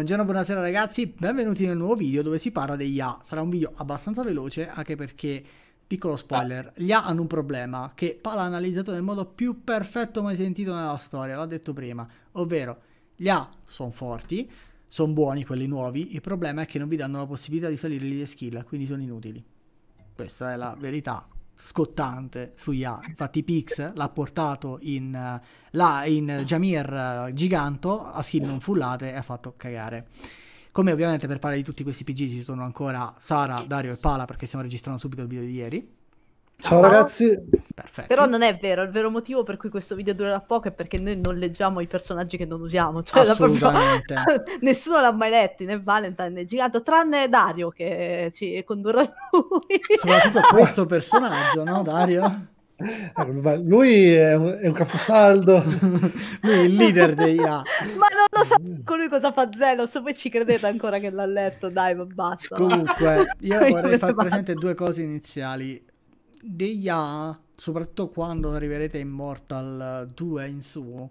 Buongiorno, buonasera ragazzi, benvenuti nel nuovo video dove si parla degli A. Sarà un video abbastanza veloce anche perché, piccolo spoiler, ah. gli A hanno un problema che Pala ha analizzato nel modo più perfetto mai sentito nella storia, l'ha detto prima, ovvero gli A sono forti, sono buoni quelli nuovi, il problema è che non vi danno la possibilità di salire lì di skill, quindi sono inutili. Questa è la verità scottante sugli A. Infatti Pix l'ha portato in, là, in Jamir eh, Giganto, a skin non fullate e ha fatto cagare. Come ovviamente per parlare di tutti questi PG ci sono ancora Sara, Dario e Pala perché stiamo registrando subito il video di ieri. Ciao ragazzi. Perfetto. Però non è vero, il vero motivo per cui questo video durerà poco è perché noi non leggiamo i personaggi che non usiamo. Cioè, Assolutamente. Proprio... Nessuno l'ha mai letto, né Valentine né Gigante, tranne Dario che ci condurrà lui. Soprattutto questo personaggio, no Dario? Ecco, lui è un, caposaldo, lui è il leader degli A. Ma non lo so con cosa fa Zelos, voi ci credete ancora che l'ha letto, dai, ma basta. Comunque, io vorrei far presente due cose iniziali degli A, soprattutto quando arriverete in Mortal 2 in su,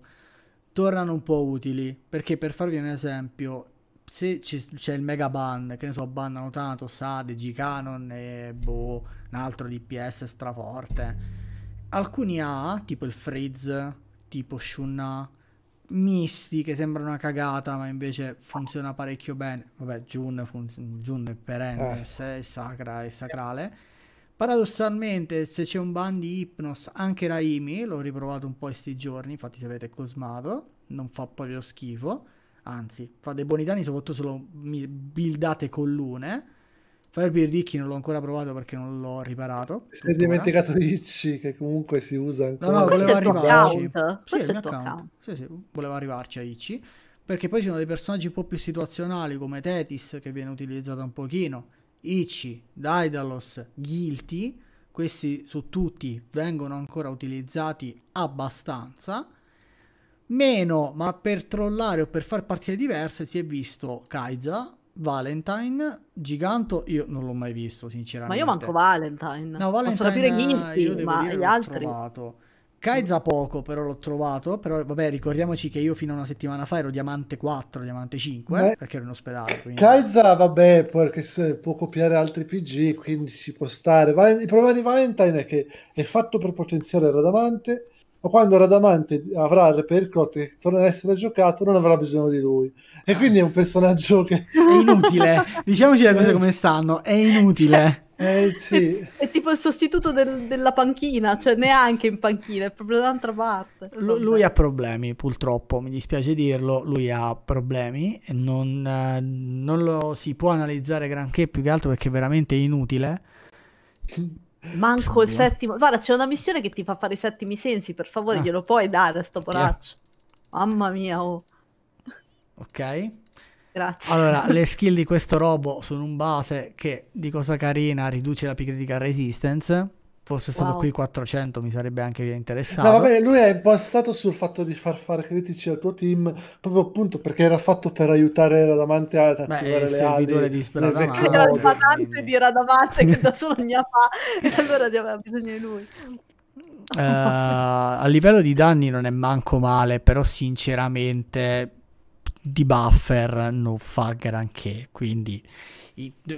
tornano un po' utili. Perché per farvi un esempio, se c'è il mega ban, che ne so, bannano tanto Sadegi, Canon e boh, un altro DPS straforte. Alcuni A, tipo il Freeze, tipo Shunna, misti che sembra una cagata, ma invece funziona parecchio bene. Vabbè, Jun, funz- Jun per End eh. è sacra è sacrale Paradossalmente, se c'è un ban di Hypnos, anche Raimi, l'ho riprovato un po' questi giorni, infatti se avete cosmato, non fa proprio schifo, anzi, fa dei buoni danni soprattutto se lo buildate con l'une. Firebird Ricchi non l'ho ancora provato perché non l'ho riparato. Si è dimenticato Ricci che comunque si usa ancora. No, no, volevo arrivarci. Sì, Questo è il tuo account. account. Sì, sì, voleva arrivarci a Ricci. Perché poi ci sono dei personaggi un po' più situazionali come Tetis che viene utilizzato un pochino Ichi, Daidalos, Guilty, questi su tutti vengono ancora utilizzati abbastanza. Meno, ma per trollare o per far partite diverse, si è visto Kaiza, Valentine, Giganto, io non l'ho mai visto sinceramente. Ma io manco Valentine. No, Valentine Posso capire Guilty, ma gli altri... Trovato. Kaiza poco, però l'ho trovato. Però vabbè, ricordiamoci che io fino a una settimana fa ero diamante 4, diamante 5, Beh, perché ero in ospedale. Quindi... Kaiza, vabbè, perché può copiare altri PG, quindi si può stare. Il problema di Valentine è che è fatto per potenziare Radamante ma quando Radamante avrà il pericolo che tornerà a essere giocato non avrà bisogno di lui e quindi è un personaggio che è inutile diciamoci le cose come stanno è inutile eh, sì. è, è, tipo il sostituto del, della panchina cioè neanche in panchina è proprio dall'altra parte L- lui ha problemi purtroppo mi dispiace dirlo lui ha problemi non, eh, non lo si può analizzare granché più che altro perché è veramente inutile Manco cioè, il settimo. Guarda, c'è una missione che ti fa fare i settimi sensi, per favore, ah. glielo puoi dare a sto poraccio. Mamma mia, oh. Ok. Grazie. Allora, le skill di questo robo sono un base che, di cosa carina, riduce la pick critical resistance fosse stato wow. qui 400 mi sarebbe anche interessato. No, vabbè, lui è impostato sul fatto di far fare critici al tuo team, proprio appunto perché era fatto per aiutare Radamante a attivare Beh, le ali. il servidore di Radamante. Era il badante di Radamante che da solo ne fa, e allora aveva bisogno di lui. Uh, a livello di danni non è manco male, però sinceramente di buffer non fa granché, quindi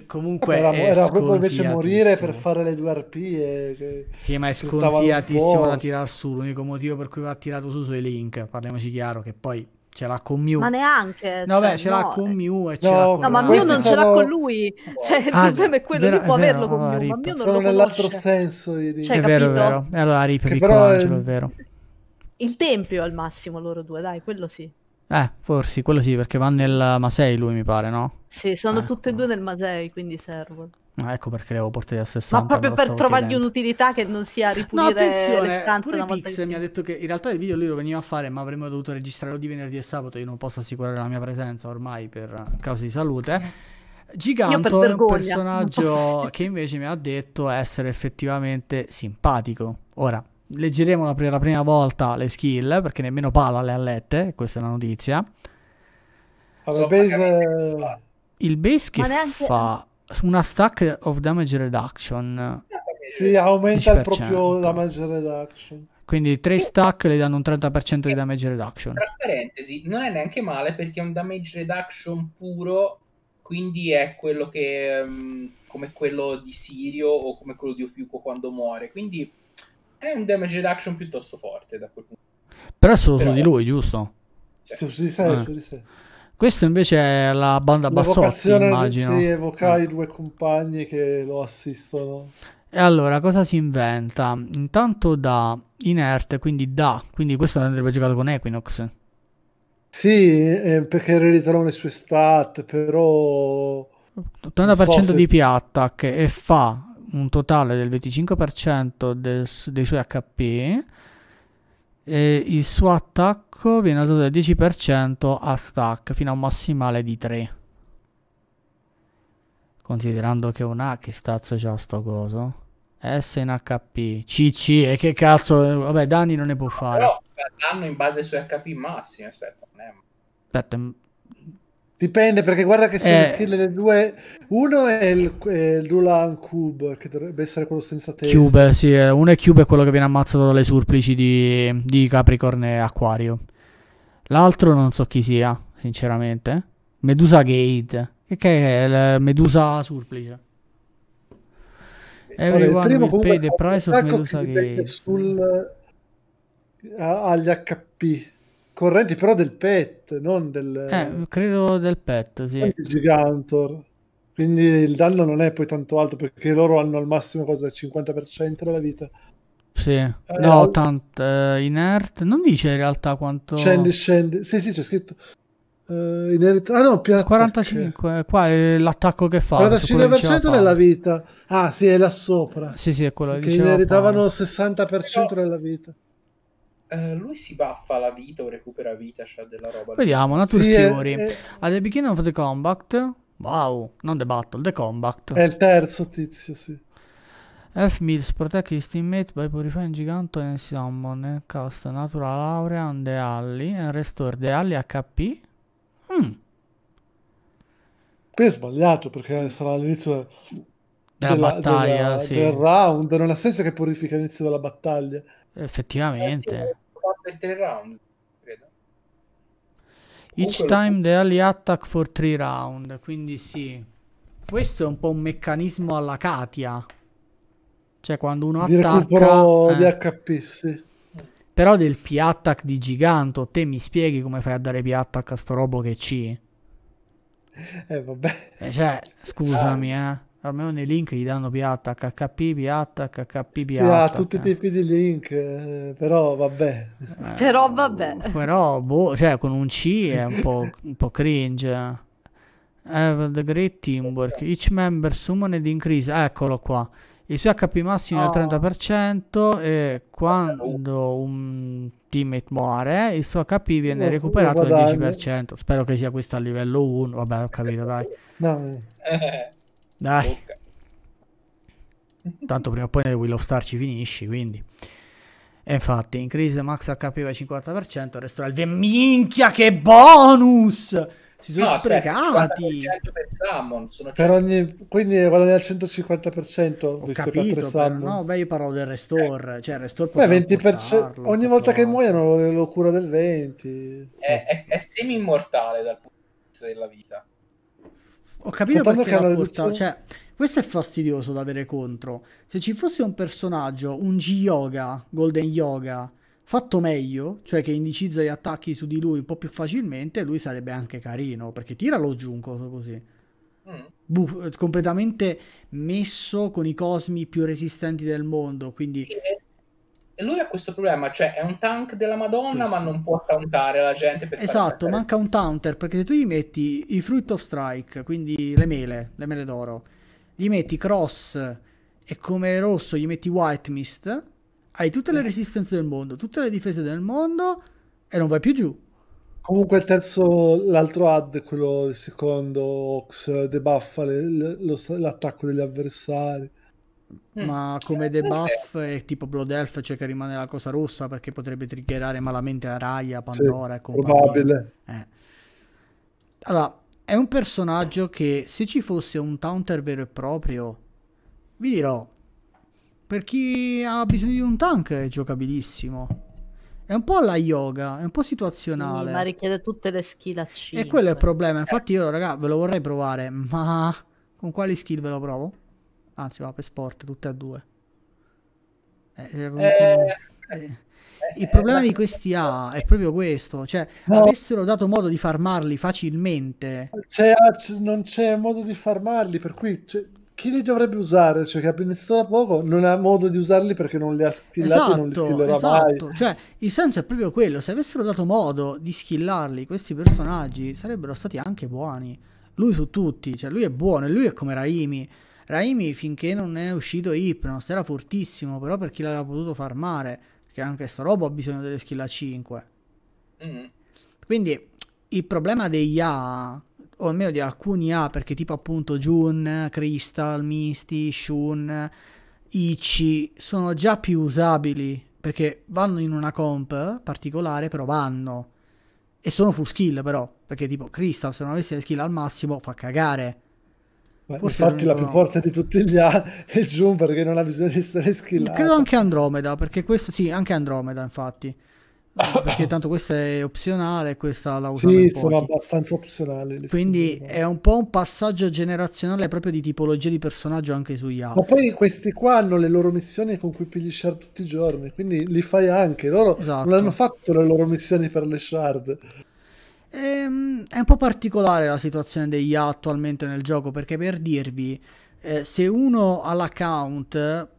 comunque era, era proprio invece morire per fare le due arpie. Che sì, ma è sconsigliatissimo da tirar su. L'unico motivo per cui va tirato su sono i link, parliamoci chiaro, che poi ce l'ha con Mew. Ma neanche. No, cioè, beh, ce l'ha con eh. Mew e no, ce l'ha cioè, ah, con No, ma Mew non sono... ce l'ha con lui. Cioè, ah, il problema è quello, vera, lui può averlo con Mew, ma Mew non Solo nell'altro senso. Cioè, è vero, è vero. E eh, allora Rip piccolo è... è vero. Il tempio al massimo loro due, dai, quello sì. Eh, forse, quello sì, perché va nel Masei lui, mi pare, no? Sì, sono eh, tutte e due nel Masei, quindi servono. Ah, ecco perché le avevo portato a 60. Ma proprio per trovargli chiedendo. un'utilità che non sia ripulire no, attenzione, le stanze. Pure Pix che... mi ha detto che in realtà il video lui lo veniva a fare, ma avremmo dovuto registrarlo di venerdì e sabato. Io non posso assicurare la mia presenza ormai per cause di salute. Eh. Giganto è un personaggio che invece mi ha detto essere effettivamente simpatico. Ora, leggeremo per la prima volta le skill, perché nemmeno Pala le ha lette, questa è la notizia. Allora, base... Il base che neanche... fa una stack of damage reduction. Sì, aumenta 10%. il proprio damage reduction. Quindi tre stack le danno un 30% di damage reduction. Tra parentesi, non è neanche male perché è un damage reduction puro, quindi è quello che... Mm, come quello di Sirio o come quello di Ofiuco quando muore. Quindi è un damage reduction piuttosto forte da quel punto. Però è solo Però... su di lui, giusto? Cioè. Su, di sé, eh. su di sé. Questo invece è la banda Bassotti, immagino. Sì, evoca eh. Ah. i due compagni che lo assistono. E allora, cosa si inventa? Intanto da inert, quindi da, quindi questo andrebbe giocato con Equinox. Sì, eh, perché erediterò le sue stat, però... 80% so se... di P-Attack e fa un totale del 25% del, dei suoi HP e il suo attacco viene alzato del 10% a stack fino a un massimale di 3 considerando che una che stazza c'ha sto coso S in HP CC e che cazzo vabbè danni non ne può fare però eh, danno in base ai suoi HP massimi aspetta aspetta Dipende perché guarda che sono eh. skill le due. Uno è il, è il Rulan Cube, che dovrebbe essere quello senza testa. Cube, sì, eh, uno è Cube, è quello che viene ammazzato dalle surplici di, di Capricorn e Aquario. L'altro non so chi sia, sinceramente. Medusa Gate. Che, che è la Medusa surplice? Everyone allora, will pay the price of Medusa Gate. Sul, agli HP correnti però del pet, non del... Eh, credo del pet, sì. Gigantor. Quindi il danno non è poi tanto alto perché loro hanno al massimo cosa, il 50% della vita. Sì, eh, no, tanto eh, inert. Non dice in realtà quanto... Scende, scende. Sì, sì, c'è scritto. Uh, inert... Ah no, più 45, eh, qua è l'attacco che fa. 45% della vita. Ah sì, è là sopra. Sì, sì, è quello che diceva. Che inheritavano il 60% della vita. Uh, lui si baffa la vita o recupera vita, c'ha cioè, della roba. Vediamo, Nature sì, Fury. È... At ah, the beginning of the combat... Wow, non The Battle, The Combat. È il terzo tizio, sì. F-Mills protect his teammate by purifying Giganto and Summon. Eh, cast Natural Aurea on the Alli and eh, restore the Alli HP. Hmm. Qui è sbagliato perché sarà all'inizio della, della battaglia, della, sì. del round. Non ha senso che purifica all'inizio della battaglia. Effettivamente del 3 round, credo. Each Comunque time lo... they only attack for 3 round, quindi sì. Questo è un po' un meccanismo alla Katia. Cioè quando uno Dire attacca... Eh. DHP, sì. Però del P-Attack di Giganto, te mi spieghi come fai a dare P-Attack a sto robo che ci... Eh vabbè. Eh, cioè, scusami, ah. eh almeno nei link gli danno PH, HHP, PH, HHP, PH. Sì, ha tutti i tipi di link, eh, però vabbè. Eh, però vabbè. Però, boh, cioè, con un C è un po', un po cringe. Have eh, the great teamwork. Each member summoned increase. Eccolo qua. Il suo HP massimo è del 30% e quando un teammate muore il suo HP viene no, recuperato del 10%. Spero che sia questo a livello 1. Vabbè, ho capito, dai. No. Eh. Dai. Bocca. Tanto prima o poi nel Will of Star ci finisci, quindi. E infatti, increase max HP per 50%, resto al Minchia, che bonus! Si sono no, cioè, sprecati. Per, summon, sono per ogni, quindi guadagna il 150%. Ho capito, per, no, beh, io parlo del restore. Eh. Cioè, il restore beh, 20 portarlo, ogni volta che muoiono lo cura del 20. È, è, è semi immortale dal punto di vista della vita. Ho capito Contando perché l'ha portato, cioè, questo è fastidioso da avere contro. Se ci fosse un personaggio, un G-Yoga, Golden Yoga, fatto meglio, cioè che indicizza gli attacchi su di lui un po' più facilmente, lui sarebbe anche carino, perché tiralo giù un coso così. Mm. Buff, completamente messo con i cosmi più resistenti del mondo, quindi... E e lui ha questo problema, cioè è un tank della Madonna, questo. ma non può tauntare la gente. Per esatto, manca un taunter, perché se tu gli metti i Fruit of Strike, quindi le mele, le mele d'oro, gli metti Cross e come rosso gli metti White Mist, hai tutte le resistenze del mondo, tutte le difese del mondo e non vai più giù. Comunque il terzo, l'altro add, quello il secondo Ox, debuffa l'attacco degli avversari. Mm. Ma come debuff è tipo Blood Elf c'è cioè che rimane la cosa rossa perché potrebbe triggerare malamente Araya, Pandora sì, e compagnia. Probabile. Eh. Allora, è un personaggio che se ci fosse un taunter vero e proprio, vi dirò, per chi ha bisogno di un tank è giocabilissimo. È un po' la yoga, è un po' situazionale. Sì, ma richiede tutte le skill a 5. E quello è il problema. Infatti eh. io, raga, ve lo vorrei provare, ma con quali skill ve lo provo? Anzi, va per sport, tutte e due. Eh, eh, eh comunque, eh, eh il problema di questi A è proprio questo, cioè no. avessero dato modo di farmarli facilmente. C'è, non c'è modo di farmarli, per cui cioè, chi li dovrebbe usare? Cioè che ha da poco non ha modo di usarli perché non li ha skillati esatto, non li esatto, skillerà esatto. mai. Cioè, il senso è proprio quello, se avessero dato modo di skillarli questi personaggi sarebbero stati anche buoni. Lui su tutti, cioè lui è buono e lui è come Raimi Raimi finché non è uscito Hypnos era fortissimo, però per chi l'aveva potuto farmare, perché anche sta roba ha bisogno delle skill a 5. Mm. Mm-hmm. Quindi il problema degli A, o almeno di alcuni A, perché tipo appunto Jun, Crystal, Misty, Shun, Ichi, sono già più usabili, perché vanno in una comp particolare, però vanno. E sono full skill però, perché tipo Crystal se non avessi le skill al massimo fa cagare Beh, infatti la più forte di tutti gli A è June perché non ha bisogno di essere skillato. Credo anche Andromeda, perché questo... Sì, anche Andromeda, infatti. perché tanto questa è opzionale questa la usiamo sì, sono abbastanza opzionali quindi stesse. è eh. un po' un passaggio generazionale proprio di tipologia di personaggio anche sugli altri ma poi questi qua hanno le loro missioni con cui pigli shard tutti i giorni quindi li fai anche loro esatto. non hanno fatto le loro missioni per le shard Ehm, è un po' particolare la situazione degli A attualmente nel gioco perché per dirvi, eh, se uno ha l'account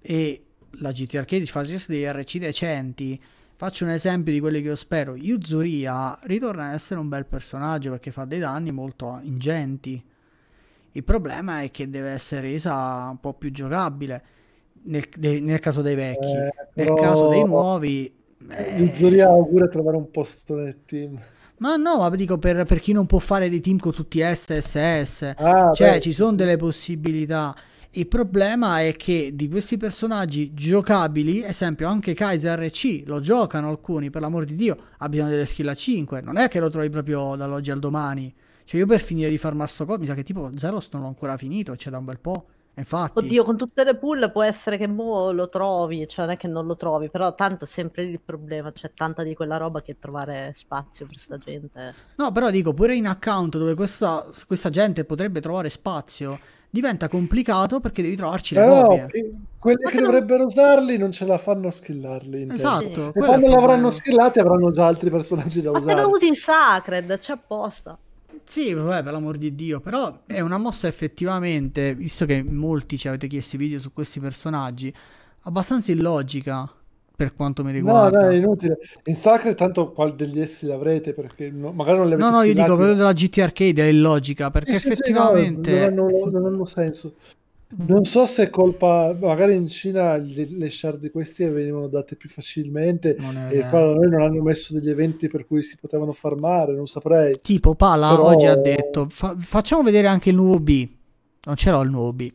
e la GT Arcade facesse dei RC decenti, faccio un esempio di quelli che io spero, Yuzuria ritorna ad essere un bel personaggio perché fa dei danni molto ingenti. Il problema è che deve essere resa un po' più giocabile nel, de, nel caso dei vecchi. Eh, nel caso dei nuovi... Eh... Yuzuria augura trovare un posto nel team. Ma no, ma dico per, per, chi non può fare dei team con tutti SSS, ah, cioè beh, ci sono sì. delle possibilità. Il problema è che di questi personaggi giocabili, esempio anche Kaiser RC, lo giocano alcuni, per l'amor di Dio, ha bisogno delle skill a 5, non è che lo trovi proprio dall'oggi al domani. Cioè io per finire di far Mastocod, mi sa che tipo Zeros non l'ho ancora finito, c'è cioè da un bel po'. Infatti. Oddio, con tutte le pull può essere che mo lo trovi, cioè non è che non lo trovi, però tanto è sempre il problema, c'è tanta di quella roba che trovare spazio per sta gente. No, però dico, pure in account dove questa, questa gente potrebbe trovare spazio, diventa complicato perché devi trovarci le eh no, copie. quelli Ma che non... dovrebbero usarli non ce la fanno skillarli. Esatto. Sì. E quando l'avranno skillati avranno già altri personaggi da Ma usare. Ma lo usi in Sacred, c'è apposta. Sì, vabbè, per l'amor di Dio, però è una mossa effettivamente, visto che molti ci avete chiesto video su questi personaggi, abbastanza illogica per quanto mi riguarda. No, no, è inutile. In Sacred tanto qual degli essi l'avrete perché no, magari non le avete No, no, io dico quello della GT Arcade è illogica perché sì, effettivamente sì, no, non, hanno, non hanno senso. Non so se è colpa, magari in Cina le, le shard di questi venivano date più facilmente e qua da noi non hanno messo degli eventi per cui si potevano farmare, non saprei. Tipo Pala Però... oggi ha detto, fa- facciamo vedere anche il nuovo B. Non ce l'ho il nuovo B.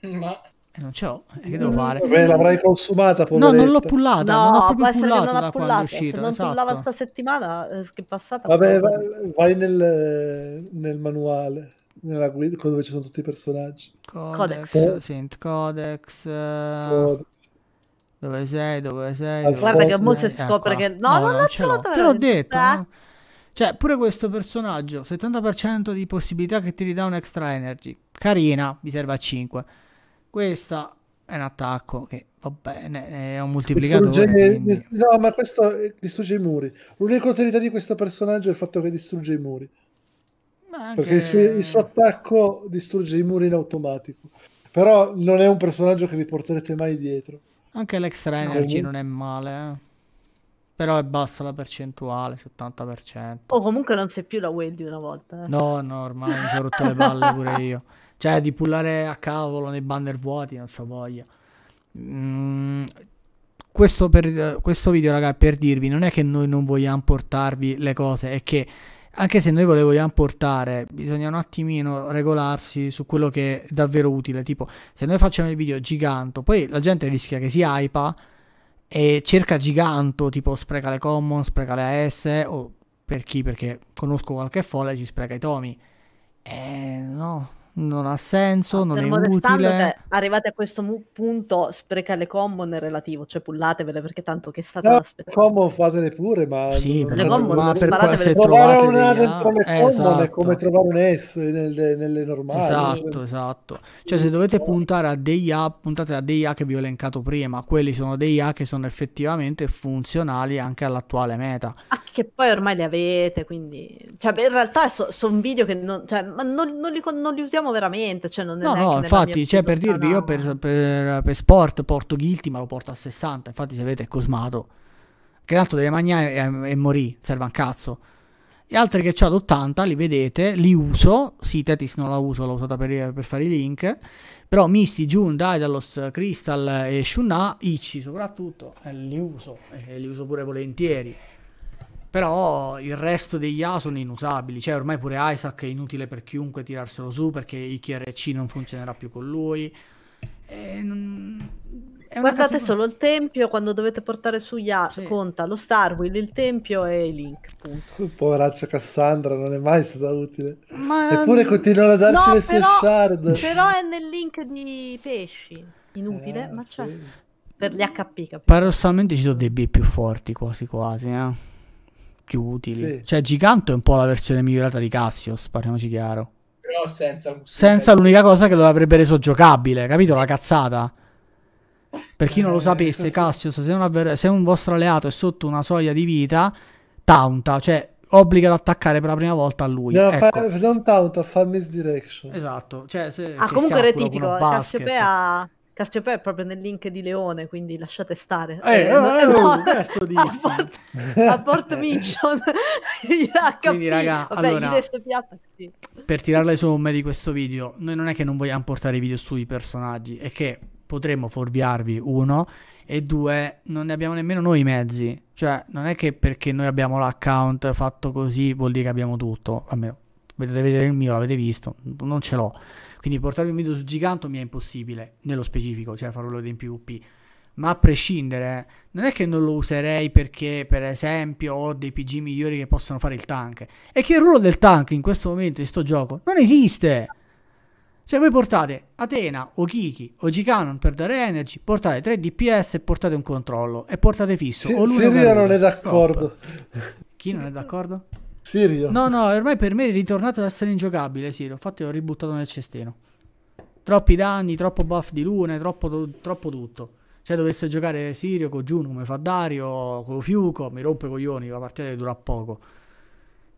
Ma... Eh, non ce l'ho, eh, che devo fare? Beh, l'avrai consumata, poveretta. No, non l'ho pullata, no, non l'ho proprio pullata non da quando è uscita. Se non esatto. pullava sta settimana, eh, che è passata... Vabbè, vai, vai nel, nel manuale nella guida dove ci sono tutti i personaggi. Codex, Codex. Sint Codex. Eh, Codex. Dove sei? Dove sei? Dove Guarda sei? che mo si scopre che... No, no non l'ho Te l'ho detto. Eh? No? Cioè, pure questo personaggio, 70% di possibilità che ti ridà un extra energy. Carina, mi serve a 5. Questa è un attacco che va bene, è un moltiplicatore. Distrugge, quindi... No, ma questo eh, distrugge i muri. L'unica utilità di questo personaggio è il fatto che distrugge i muri. Anche... Perché il suo, il suo, attacco distrugge i muri in automatico. Però non è un personaggio che vi porterete mai dietro. Anche l'extra Energy non è male, eh. Però è bassa la percentuale, 70%. O comunque non sei più la Wendy una volta. Eh. No, no, ormai mi sono rotto le palle pure io. Cioè, di pullare a cavolo nei banner vuoti non ho voglia. Mm, questo, per, questo video, raga, è per dirvi, non è che noi non vogliamo portarvi le cose, è che anche se noi volevamo portare, bisogna un attimino regolarsi su quello che è davvero utile. Tipo, se noi facciamo il video giganto, poi la gente rischia che si hypa e cerca giganto, tipo spreca le common, spreca le AS, o per chi, perché conosco qualche folle, ci spreca i tomi. Eh, no, non ha senso, ah, non è utile. Cioè, arrivate a questo mu- punto, spreca le combo nel relativo, cioè pullatevele perché tanto che state no, aspettando. combo fatele pure, ma Sì, le combo ma per se trovate una dentro le combo esatto. è come trovare un S nelle, nelle normali. Esatto, cioè... esatto. Cioè se dovete esatto. puntare a dei A, puntate a dei A che vi ho elencato prima, quelli sono dei A che sono effettivamente funzionali anche all'attuale meta. Ah, che poi ormai li avete, quindi cioè, beh, in realtà sono video che non, cioè, ma non, non, li, non li usiamo parliamo veramente, cioè non è No, infatti, cioè, per dirvi, io per, per, per, sport porto Guilty, ma lo porto a 60, infatti se vedete è cosmato. Che l'altro deve mangiare e, e morì, serve un cazzo. Gli altri che ho ad 80 li vedete, li uso. Sì, Tetis non la uso, l'ho usata per, per fare i link. Però Misty, June, Daedalus, Crystal e Shunna, Ichi soprattutto, eh, li uso. E eh, li uso pure volentieri. Però il resto degli A sono inusabili, cioè ormai pure Isaac è inutile per chiunque tirarselo su perché IKRC non funzionerà più con lui. Non... Guardate solo il tempio quando dovete portare su Yar, sì. conta lo Star Wheel, il tempio e Link. Punto. Poveraccia Cassandra, non è mai stata utile. Ma... Eppure mm, continuano a darci no, le però... sue shard. Però è nel link di pesci, inutile, eh, ma sì. Per gli HP, capito? Paradossalmente ci sono dei B più forti quasi quasi, eh più utili. Sì. Cioè, Giganto è un po' la versione migliorata di Cassius, parliamoci chiaro. Però senza, senza l'unica cosa che lo avrebbe reso giocabile, capito? La cazzata. Per chi non lo eh, sapesse, Cassius, se, avver- se un vostro alleato è sotto una soglia di vita, taunta, cioè obbliga ad attaccare per la prima volta a lui. No, ecco. non taunta, a far misdirection. Esatto. Cioè, se, ah, comunque rettifico, eh, Cassiopea Cassiopeia è proprio nel link di Leone, quindi lasciate stare. Eh, eh, no, eh, eh no, no, oh, abort, abort mission. quindi raga, Vabbè, allora, piatta, sì. per tirare le somme di questo video, noi non è che non vogliamo portare video sui personaggi, è che potremmo forviarvi uno e due non ne abbiamo nemmeno noi i mezzi cioè non è che perché noi abbiamo l'account fatto così vuol dire che abbiamo tutto almeno Vedete vedere il mio, l'avete visto, non ce l'ho. Quindi portare un video su Giganto mi è impossibile, nello specifico, cioè farlo vedere in PvP. Ma a prescindere, non è che non lo userei perché, per esempio, ho dei PG migliori che possono fare il tank. È che il ruolo del tank in questo momento, in sto gioco, non esiste! Cioè voi portate Atena o Kiki o Gicanon per dare energy, portate 3 DPS e portate un controllo e portate fisso. Sì, o lui Silvia non è d'accordo. Chi non è d'accordo? Sirio? No, no, ormai per me è ritornato ad essere ingiocabile, Sirio. Infatti l'ho ributtato nel cestino. Troppi danni, troppo buff di Lune, troppo, troppo tutto. Cioè dovesse giocare Sirio con Juno come fa Dario, con Fiuco, mi rompe coglioni, la partita dura poco.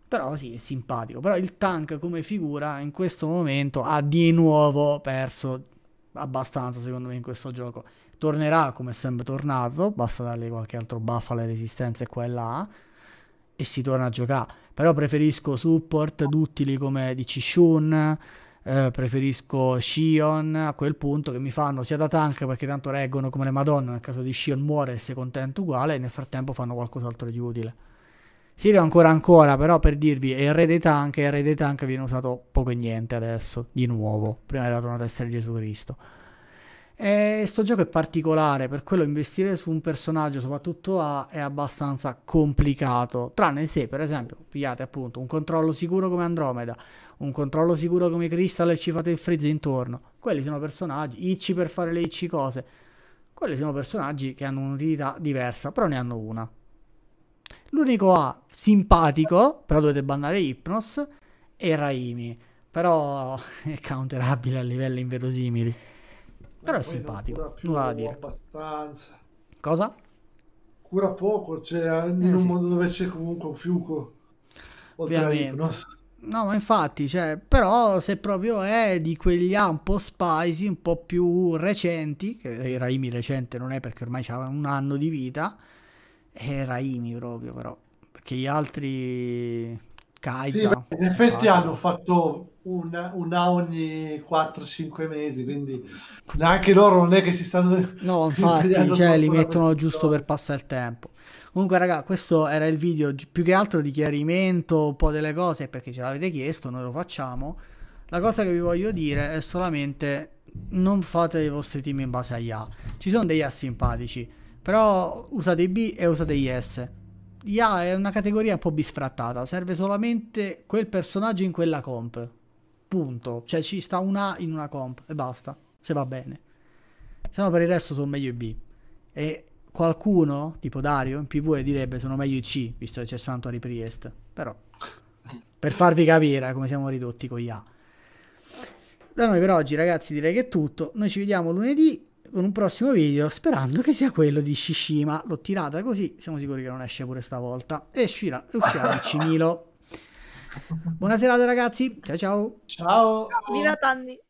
Però sì, è simpatico. Però il tank come figura in questo momento ha di nuovo perso abbastanza, secondo me, in questo gioco. Tornerà come è sempre tornato, basta dargli qualche altro buff alle resistenze qua e là e si torna a giocare. Però preferisco support duttili come di Cishun, eh, preferisco Shion a quel punto che mi fanno sia da tank perché tanto reggono come le madonna, nel caso di Shion muore e sei contento uguale e nel frattempo fanno qualcos'altro di utile. Sirio ancora ancora, però per dirvi, è il re dei tank e il re dei tank viene usato poco e niente adesso, di nuovo. Prima era tornato a essere Gesù Cristo. E sto gioco è particolare, per quello investire su un personaggio, soprattutto A, è abbastanza complicato. Tranne se, per esempio, pigliate appunto un controllo sicuro come Andromeda, un controllo sicuro come Crystal e ci fate il frizz intorno. Quelli sono personaggi, icci per fare le icci cose. Quelli sono personaggi che hanno un'utilità diversa, però ne hanno una. L'unico A simpatico, però dovete bannare Hypnos, è Raimi. Però è counterabile a livelli inverosimili. Però è simpatico, nulla da dire. Abbastanza. Cosa? Cura poco, cioè eh, in eh, un sì. mondo dove c'è comunque un fiuco. Ovviamente. No, ma infatti, cioè, però se proprio è di quegli un po' spicy, un po' più recenti, che eh, Raimi recente non è perché ormai c'ha un anno di vita, è eh, Raimi proprio però, perché gli altri... Kaiza, sì, beh, in effetti ah. hanno fatto una, una ogni 4-5 mesi, quindi neanche loro non è che si stanno... No, infatti, cioè, li mettono giusto per passare il tempo. Comunque, raga, questo era il video più che altro di chiarimento, un po' delle cose, perché ce l'avete chiesto, noi lo facciamo. La cosa che vi voglio dire è solamente non fate i vostri team in base agli A. Ci sono degli A simpatici, però usate i B e usate gli S. Gli A è una categoria un po' bisfrattata, serve solamente quel personaggio in quella comp punto. Cioè ci sta un A in una comp e basta, se va bene. Se no per il resto sono meglio i B. E qualcuno, tipo Dario, in PV direbbe sono meglio i C, visto che c'è Santo Priest. Però, per farvi capire come siamo ridotti con gli A. Da noi per oggi ragazzi direi che è tutto. Noi ci vediamo lunedì con un prossimo video sperando che sia quello di Shishima. L'ho tirata così, siamo sicuri che non esce pure stavolta. E uscirà, uscirà il Cimilo. Buona serata ragazzi, ciao ciao. Ciao. ciao. Mila tanni.